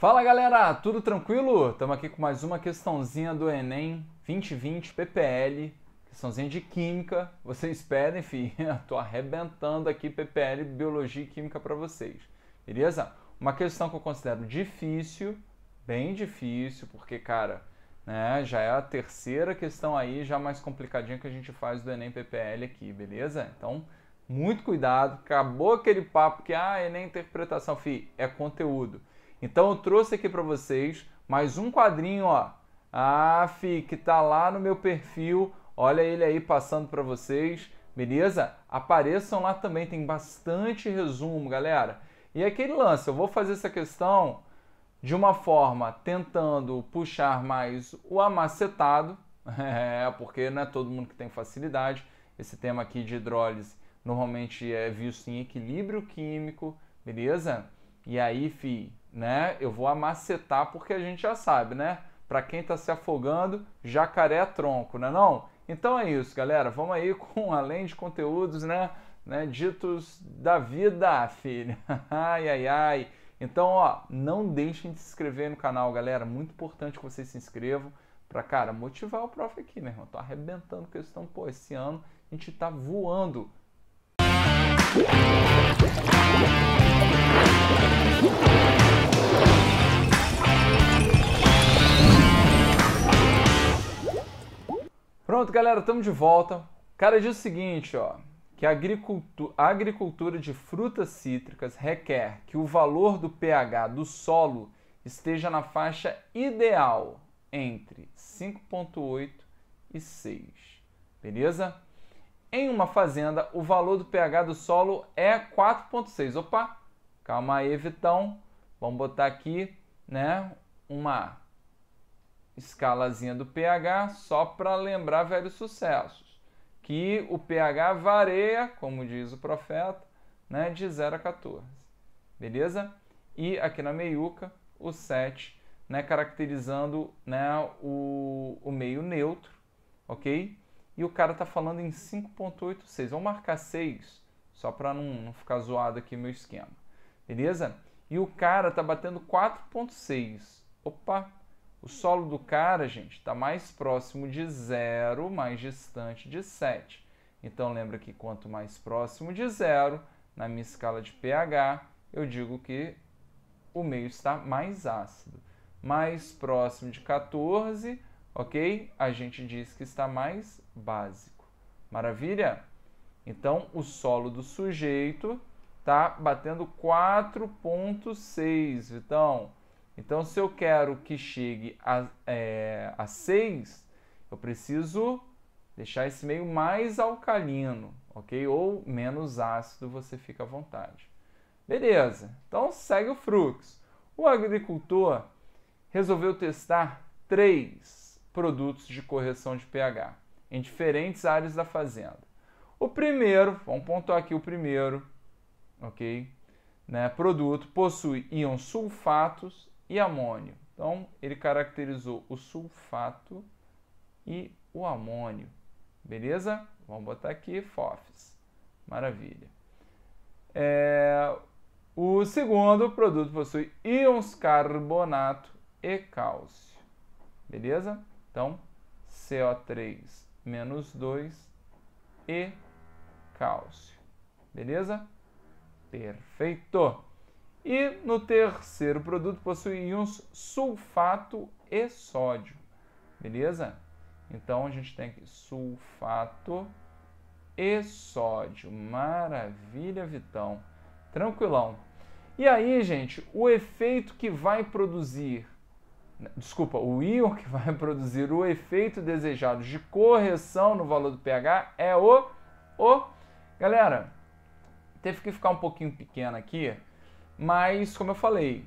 Fala galera, tudo tranquilo? Estamos aqui com mais uma questãozinha do Enem 2020 PPL, questãozinha de Química. Vocês pedem, enfim, estou arrebentando aqui PPL, Biologia e Química para vocês, beleza? Uma questão que eu considero difícil, bem difícil, porque, cara, né, já é a terceira questão aí, já mais complicadinha que a gente faz do Enem PPL aqui, beleza? Então, muito cuidado, acabou aquele papo que, ah, Enem é interpretação, fi, é conteúdo. Então eu trouxe aqui para vocês mais um quadrinho, ó. Ah, que tá lá no meu perfil. Olha ele aí passando para vocês, beleza? Apareçam lá também, tem bastante resumo, galera. E aquele lance, eu vou fazer essa questão de uma forma tentando puxar mais o amacetado, é, porque não é todo mundo que tem facilidade. Esse tema aqui de hidrólise normalmente é visto em equilíbrio químico, beleza? E aí, fi, né? Eu vou amacetar porque a gente já sabe, né? Para quem está se afogando, jacaré é tronco, né não, Então é isso, galera. Vamos aí com além de conteúdos, né? né? Ditos da vida, filha. Ai, ai, ai. Então, ó, não deixem de se inscrever no canal, galera. Muito importante que vocês se inscrevam para, cara, motivar o prof aqui, meu irmão. Tô arrebentando questão, pô, esse ano a gente tá voando. Música Pronto, galera, estamos de volta. Cara, diz o seguinte, ó, que a agricultura, a agricultura de frutas cítricas requer que o valor do pH do solo esteja na faixa ideal entre 5.8 e 6. Beleza? Em uma fazenda, o valor do pH do solo é 4.6. Opa, calma aí, Vitão. Vamos botar aqui, né, uma escalazinha do pH só para lembrar velhos sucessos, que o pH varia, como diz o profeta, né, de 0 a 14. Beleza? E aqui na meiuca, o 7, né, caracterizando, né, o, o meio neutro, OK? E o cara tá falando em 5.86. Vamos marcar 6, só para não, não ficar zoado aqui meu esquema. Beleza? E o cara tá batendo 4.6. Opa! O solo do cara, gente, está mais próximo de zero, mais distante de 7. Então lembra que quanto mais próximo de zero, na minha escala de pH, eu digo que o meio está mais ácido. Mais próximo de 14, ok? A gente diz que está mais básico. Maravilha? Então, o solo do sujeito tá batendo 4,6, Vitão. Então, se eu quero que chegue a, é, a 6, eu preciso deixar esse meio mais alcalino, ok? Ou menos ácido, você fica à vontade. Beleza, então segue o fluxo. O agricultor resolveu testar três produtos de correção de pH em diferentes áreas da fazenda. O primeiro, vamos pontuar aqui o primeiro, ok? Né? Produto possui íons sulfatos e amônio. Então, ele caracterizou o sulfato e o amônio. Beleza? Vamos botar aqui FOFs. Maravilha. É... O segundo produto possui íons carbonato e cálcio. Beleza? Então, CO3 menos 2 e cálcio. Beleza? Perfeito! E no terceiro produto possui íons sulfato e sódio. Beleza? Então a gente tem aqui sulfato e sódio. Maravilha, Vitão. Tranquilão. E aí, gente, o efeito que vai produzir, desculpa, o íon que vai produzir o efeito desejado de correção no valor do pH é o o Galera, Teve que ficar um pouquinho pequena aqui, mas como eu falei,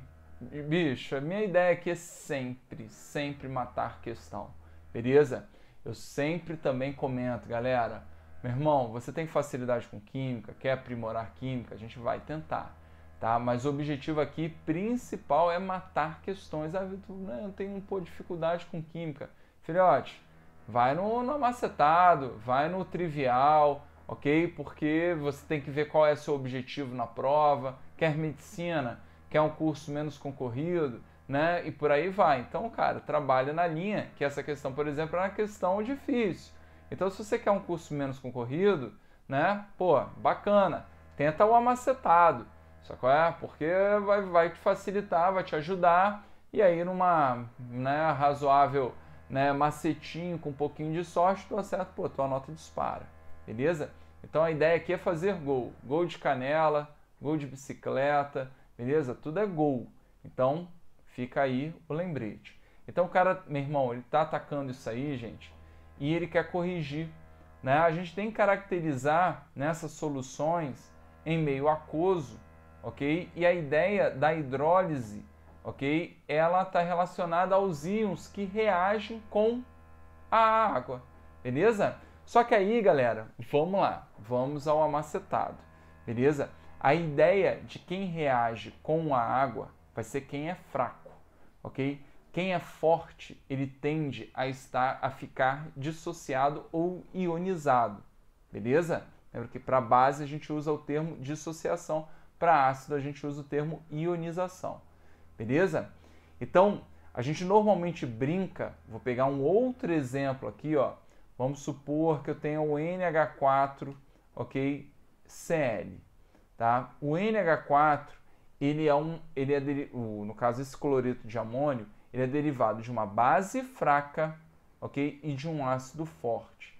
bicho, a minha ideia aqui é sempre, sempre matar questão, beleza? Eu sempre também comento, galera, meu irmão, você tem facilidade com química, quer aprimorar química, a gente vai tentar, tá? Mas o objetivo aqui principal é matar questões. Ah, Vitor, né, eu tenho um de dificuldade com química. Filhote, vai no, no macetado, vai no trivial, ok? Porque você tem que ver qual é seu objetivo na prova, quer medicina, quer um curso menos concorrido, né? E por aí vai. Então, cara, trabalha na linha, que essa questão, por exemplo, é uma questão difícil. Então, se você quer um curso menos concorrido, né? Pô, bacana. Tenta o amacetado, só qual é? Porque vai, vai te facilitar, vai te ajudar. E aí, numa né, razoável né, macetinho, com um pouquinho de sorte, tu acerta, pô, tua nota dispara beleza? Então a ideia aqui é fazer gol. Gol de canela, gol de bicicleta, beleza? Tudo é gol. Então fica aí o lembrete. Então o cara, meu irmão, ele tá atacando isso aí, gente, e ele quer corrigir. Né? A gente tem que caracterizar nessas soluções em meio aquoso, ok? E a ideia da hidrólise, ok? Ela tá relacionada aos íons que reagem com a água, beleza? Só que aí, galera, vamos lá, vamos ao amacetado, beleza? A ideia de quem reage com a água vai ser quem é fraco, ok? Quem é forte, ele tende a estar a ficar dissociado ou ionizado, beleza? Lembra que para base a gente usa o termo dissociação, para ácido a gente usa o termo ionização, beleza? Então, a gente normalmente brinca, vou pegar um outro exemplo aqui, ó, Vamos supor que eu tenha o NH4, ok? Cl, tá? O NH4, ele é um, ele é no caso esse cloreto de amônio, ele é derivado de uma base fraca, ok? E de um ácido forte.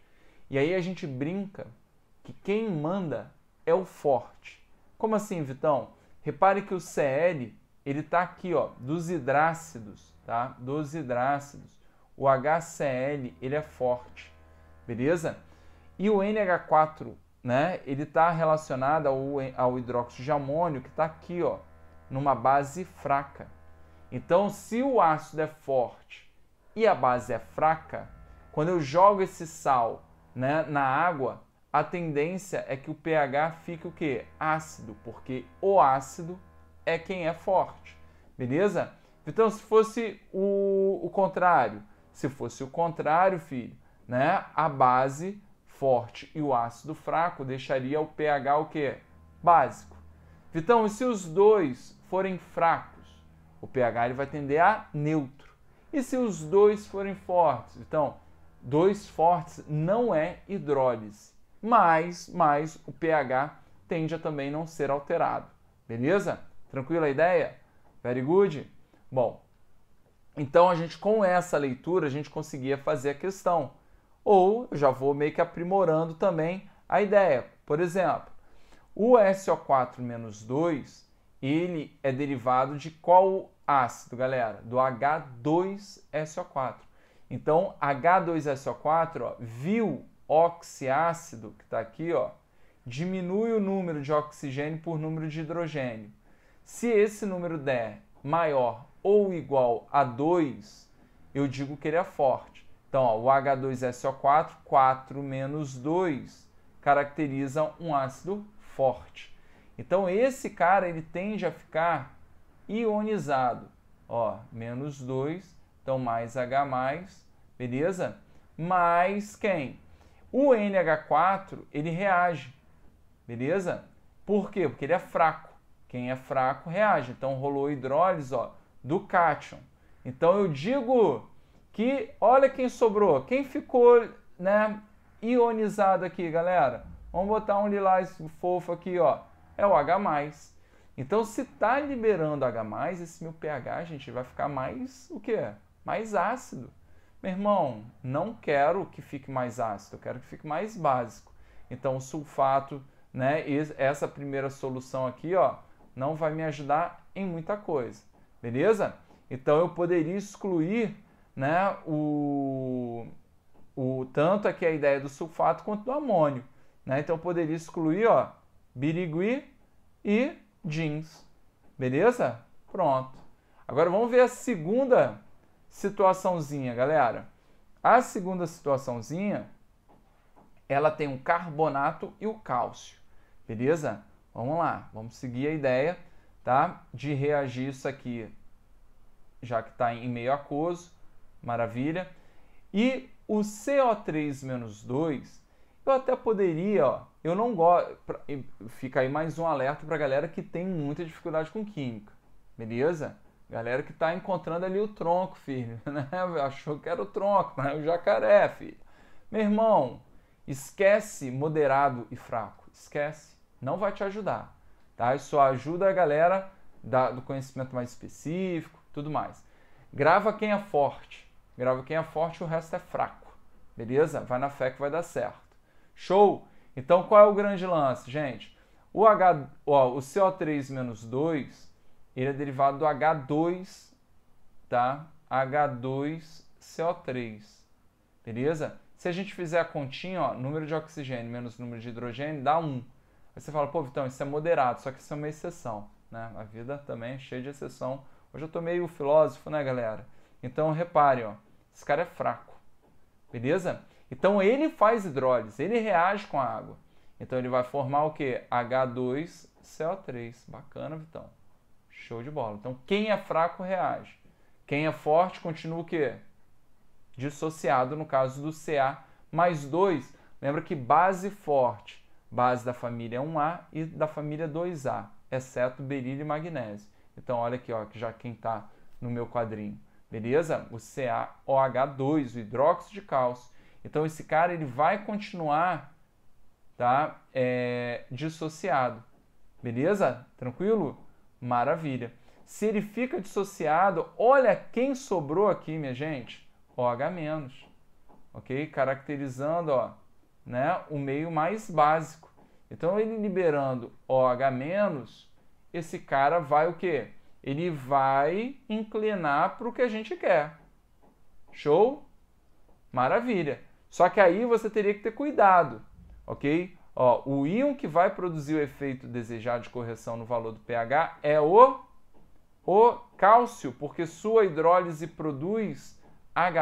E aí a gente brinca que quem manda é o forte. Como assim, Vitão? Repare que o Cl, ele está aqui, ó, dos hidrácidos, tá? Dos hidrácidos. O HCl, ele é forte beleza? E o NH4, né, ele está relacionado ao, ao hidróxido de amônio, que está aqui, ó, numa base fraca. Então, se o ácido é forte e a base é fraca, quando eu jogo esse sal né, na água, a tendência é que o pH fique o quê? Ácido, porque o ácido é quem é forte, beleza? Então, se fosse o, o contrário, se fosse o contrário, filho, né? A base forte e o ácido fraco deixaria o pH o quê? Básico. Vitão, e se os dois forem fracos, o pH ele vai tender a neutro. E se os dois forem fortes? Então, dois fortes não é hidrólise, mas, mas o pH tende a também não ser alterado. Beleza? Tranquila a ideia? Very good? Bom, então a gente com essa leitura a gente conseguia fazer a questão. Ou eu já vou meio que aprimorando também a ideia. Por exemplo, o SO4-2 menos ele é derivado de qual ácido, galera? Do H2SO4. Então, H2SO4, ó, viu oxiácido, que está aqui, ó, diminui o número de oxigênio por número de hidrogênio. Se esse número der maior ou igual a 2, eu digo que ele é forte. Então, ó, o H2SO4, 4 menos 2, caracteriza um ácido forte. Então, esse cara ele tende a ficar ionizado. Ó, menos 2, então mais H+, beleza? Mais quem? O NH4, ele reage, beleza? Por quê? Porque ele é fraco. Quem é fraco reage. Então, rolou hidrólise ó, do cátion. Então, eu digo que olha quem sobrou, quem ficou, né, ionizado aqui, galera. Vamos botar um lilás fofo aqui, ó. É o H+. Então, se tá liberando H+, esse meu pH, gente, vai ficar mais o quê? Mais ácido. Meu irmão, não quero que fique mais ácido, eu quero que fique mais básico. Então, o sulfato, né, essa primeira solução aqui, ó, não vai me ajudar em muita coisa. Beleza? Então, eu poderia excluir né, o, o tanto aqui é a ideia do sulfato quanto do amônio. Né? Então eu poderia excluir ó, birigui e jeans. Beleza? Pronto. Agora vamos ver a segunda situaçãozinha, galera. A segunda situaçãozinha, ela tem o carbonato e o cálcio. Beleza? Vamos lá, vamos seguir a ideia, tá? De reagir isso aqui, já que está em meio aquoso, Maravilha. E o CO3-2, eu até poderia, ó, eu não gosto. Fica aí mais um alerta para galera que tem muita dificuldade com química, beleza? Galera que está encontrando ali o tronco, filho, né? Achou que era o tronco, mas é o jacaré, filho. Meu irmão, esquece moderado e fraco, esquece. Não vai te ajudar, tá? Isso ajuda a galera da, do conhecimento mais específico, tudo mais. Grava quem é forte Grava quem é forte, o resto é fraco. Beleza? Vai na fé que vai dar certo. Show? Então qual é o grande lance, gente? O, H, ó, o CO3-2, ele é derivado do H2, tá? H2CO3. Beleza? Se a gente fizer a continha, ó, número de oxigênio menos número de hidrogênio dá 1. Aí você fala, pô, Vitão, isso é moderado, só que isso é uma exceção, né? A vida também é cheia de exceção. Hoje eu tô meio filósofo, né, galera? Então reparem, ó, esse cara é fraco, beleza? Então ele faz hidrólise, ele reage com a água. Então ele vai formar o que? H2CO3. Bacana, Vitão. Show de bola. Então quem é fraco reage. Quem é forte continua o quê? Dissociado no caso do CA mais 2. Lembra que base forte, base da família 1A e da família 2A, exceto berílio e magnésio. Então olha aqui, ó, já quem está no meu quadrinho beleza? O CaOH2, o hidróxido de cálcio. Então esse cara ele vai continuar tá? É, dissociado, beleza? Tranquilo? Maravilha. Se ele fica dissociado, olha quem sobrou aqui, minha gente, OH-, ok? Caracterizando, ó, né, o meio mais básico. Então ele liberando OH-, esse cara vai o quê? ele vai inclinar para o que a gente quer. Show? Maravilha. Só que aí você teria que ter cuidado, ok? Ó, o íon que vai produzir o efeito desejado de correção no valor do pH é o, o cálcio, porque sua hidrólise produz H+,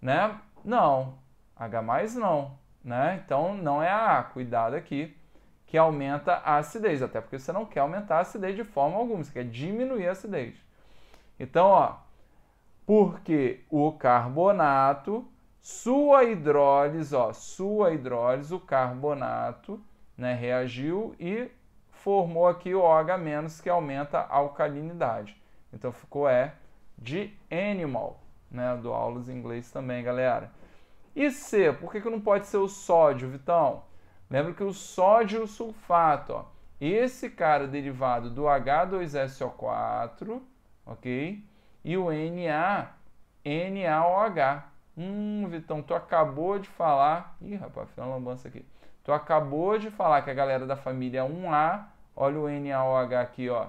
né? Não, H+, não, né? Então não é a A, cuidado aqui que aumenta a acidez, até porque você não quer aumentar a acidez de forma alguma, você quer diminuir a acidez. Então, ó, porque o carbonato, sua hidrólise, ó, sua hidrólise, o carbonato, né, reagiu e formou aqui o OH- que aumenta a alcalinidade. Então ficou E é, de animal, né? Eu dou aulas em inglês também, galera. E C, por que, que não pode ser o sódio, Vitão? Lembra que o sódio sulfato, ó, esse cara derivado do H2SO4, ok? E o Na, NaOH. Hum, Vitão, tu acabou de falar. Ih, rapaz, fiz uma lambança aqui. Tu acabou de falar que a galera da família 1A, olha o NaOH aqui, ó.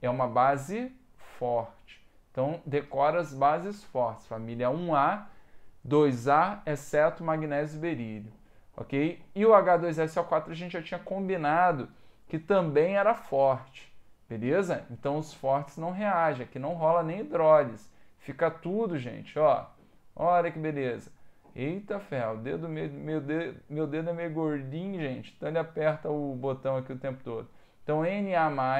É uma base forte. Então, decora as bases fortes. Família 1A, 2A, exceto magnésio e berílio ok? E o H2SO4 a gente já tinha combinado que também era forte, beleza? Então os fortes não reagem, aqui não rola nem hidrólise, fica tudo, gente, ó, olha que beleza. Eita ferro, o dedo, meu, meu, dedo, meu dedo é meio gordinho, gente, então ele aperta o botão aqui o tempo todo. Então Na+,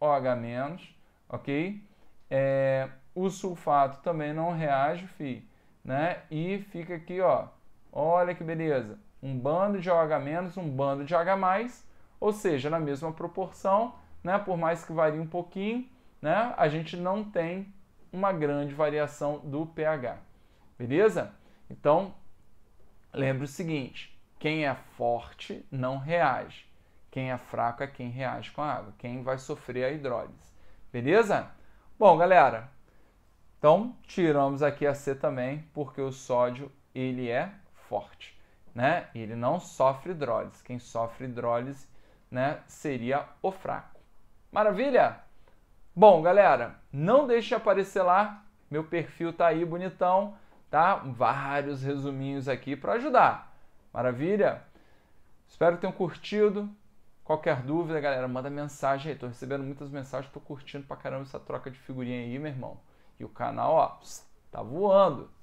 OH-, ok? É, o sulfato também não reage, fi, né? E fica aqui, ó, olha que beleza, um bando de OH menos, um bando de OH mais, ou seja, na mesma proporção, né? Por mais que varie um pouquinho, né? A gente não tem uma grande variação do pH. Beleza? Então, lembre o seguinte: quem é forte não reage. Quem é fraco é quem reage com a água, quem vai sofrer a hidrólise. Beleza? Bom, galera, então tiramos aqui a C também, porque o sódio ele é forte né? E ele não sofre drólise. Quem sofre drólise, né, seria o fraco. Maravilha? Bom, galera, não deixe aparecer lá. Meu perfil tá aí bonitão, tá? Vários resuminhos aqui para ajudar. Maravilha? Espero que tenham curtido. Qualquer dúvida, galera, manda mensagem aí. Tô recebendo muitas mensagens, tô curtindo pra caramba essa troca de figurinha aí, meu irmão. E o canal, ó, tá voando.